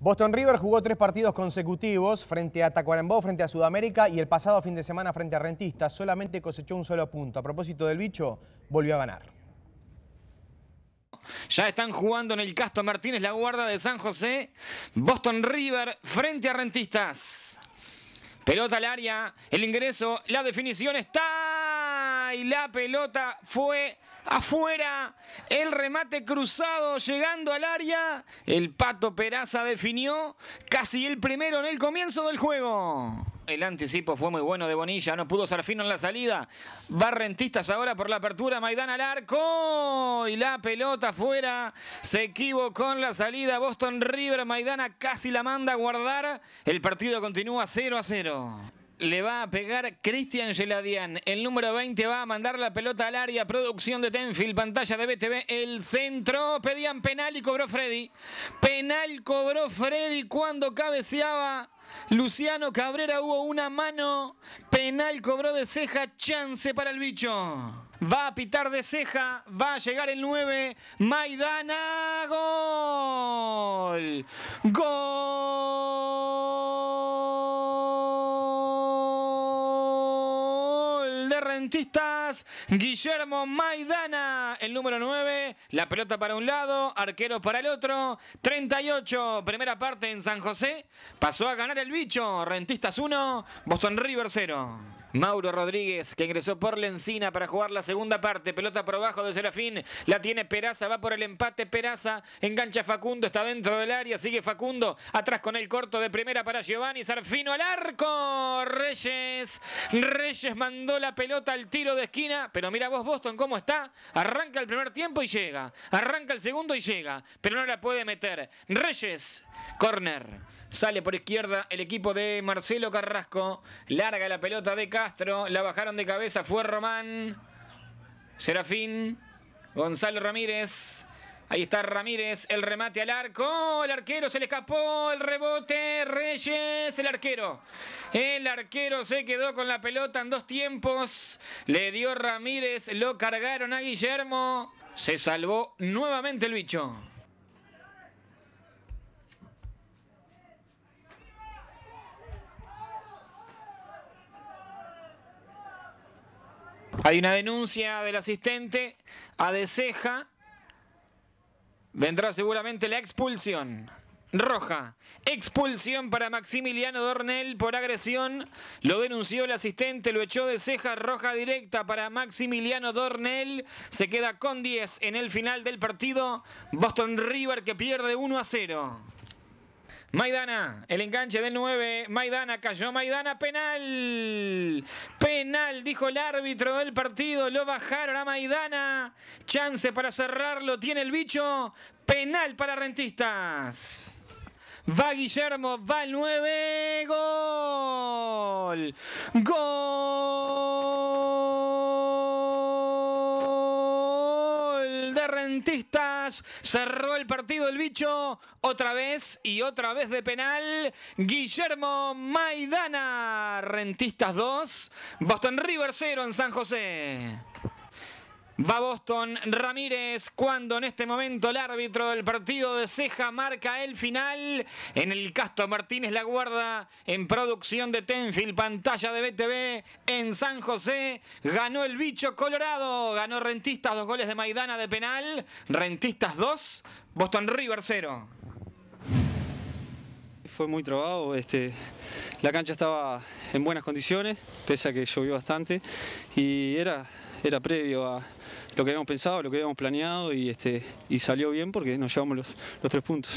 Boston River jugó tres partidos consecutivos frente a Tacuarembó, frente a Sudamérica y el pasado fin de semana frente a Rentistas. Solamente cosechó un solo punto. A propósito del bicho, volvió a ganar. Ya están jugando en el Casto Martínez la guarda de San José. Boston River frente a Rentistas. Pelota al área, el ingreso, la definición está y la pelota fue afuera. El remate cruzado llegando al área. El Pato Peraza definió casi el primero en el comienzo del juego. El anticipo fue muy bueno de Bonilla, no pudo ser fino en la salida. Barrentistas ahora por la apertura, Maidana al arco y la pelota afuera Se equivocó en la salida Boston River, Maidana casi la manda a guardar. El partido continúa 0 a 0. Le va a pegar Cristian Geladian. El número 20 va a mandar la pelota al área. Producción de Tenfield. Pantalla de BTV. El centro. Pedían penal y cobró Freddy. Penal cobró Freddy cuando cabeceaba. Luciano Cabrera hubo una mano. Penal cobró de ceja. Chance para el bicho. Va a pitar de ceja, va a llegar el 9, Maidana, gol, gol. de Rentistas, Guillermo Maidana, el número 9, la pelota para un lado, arquero para el otro, 38, primera parte en San José, pasó a ganar el bicho, Rentistas 1, Boston River 0. Mauro Rodríguez, que ingresó por la encina para jugar la segunda parte. Pelota por abajo de Serafín. La tiene Peraza, va por el empate. Peraza engancha Facundo, está dentro del área. Sigue Facundo. Atrás con el corto de primera para Giovanni. Sarfino al arco. Reyes. Reyes mandó la pelota al tiro de esquina. Pero mira vos, Boston, cómo está. Arranca el primer tiempo y llega. Arranca el segundo y llega. Pero no la puede meter. Reyes. Corner. Sale por izquierda el equipo de Marcelo Carrasco. Larga la pelota de Castro. La bajaron de cabeza. Fue Román. Serafín. Gonzalo Ramírez. Ahí está Ramírez, el remate al arco, el arquero se le escapó, el rebote, Reyes, el arquero. El arquero se quedó con la pelota en dos tiempos, le dio Ramírez, lo cargaron a Guillermo, se salvó nuevamente el bicho. Hay una denuncia del asistente a de ceja. Vendrá seguramente la expulsión. Roja. Expulsión para Maximiliano Dornel por agresión. Lo denunció el asistente, lo echó de ceja roja directa para Maximiliano Dornel. Se queda con 10 en el final del partido. Boston River que pierde 1 a 0. Maidana, el enganche del 9. Maidana cayó, Maidana, penal. Penal, dijo el árbitro del partido. Lo bajaron a Maidana. Chance para cerrarlo, tiene el bicho. Penal para Rentistas. Va Guillermo, va el 9. Gol. Gol. Rentistas. Cerró el partido el bicho otra vez y otra vez de penal. Guillermo Maidana. Rentistas 2, Boston River 0 en San José. Va Boston Ramírez cuando en este momento el árbitro del partido de Ceja marca el final. En el Castro Martínez La Guarda, en producción de Tenfil, pantalla de BTV, en San José, ganó el bicho Colorado, ganó Rentistas dos goles de Maidana de penal, Rentistas dos, Boston River cero. Fue muy trabado, este, la cancha estaba en buenas condiciones, pese a que llovió bastante, y era era previo a lo que habíamos pensado, lo que habíamos planeado y, este, y salió bien porque nos llevamos los, los tres puntos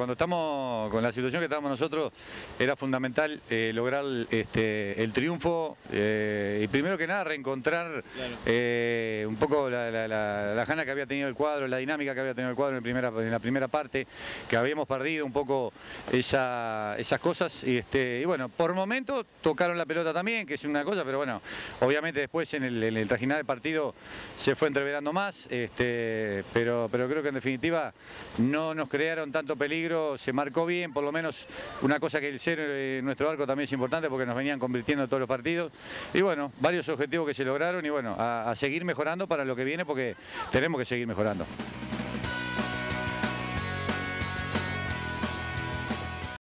cuando estamos con la situación que estábamos nosotros, era fundamental eh, lograr este, el triunfo eh, y primero que nada reencontrar eh, un poco la, la, jana que había tenido el cuadro, la dinámica que había tenido el cuadro en, la primera parte, que habíamos perdido un poco esas cosas. Y, este, bueno, por momentos tocaron la pelota también, que es una cosa, pero bueno, obviamente después en el, en el partido se fue entreverando más, este, pero, pero creo que en definitiva no nos crearon tanto peligro pero se marcó bien, por lo menos una cosa que el cero eh, en nuestro arco también es importante porque nos venían convirtiendo todos los partidos. Y bueno, varios objetivos que se lograron y bueno, a seguir mejorando para lo que viene porque tenemos que seguir mejorando.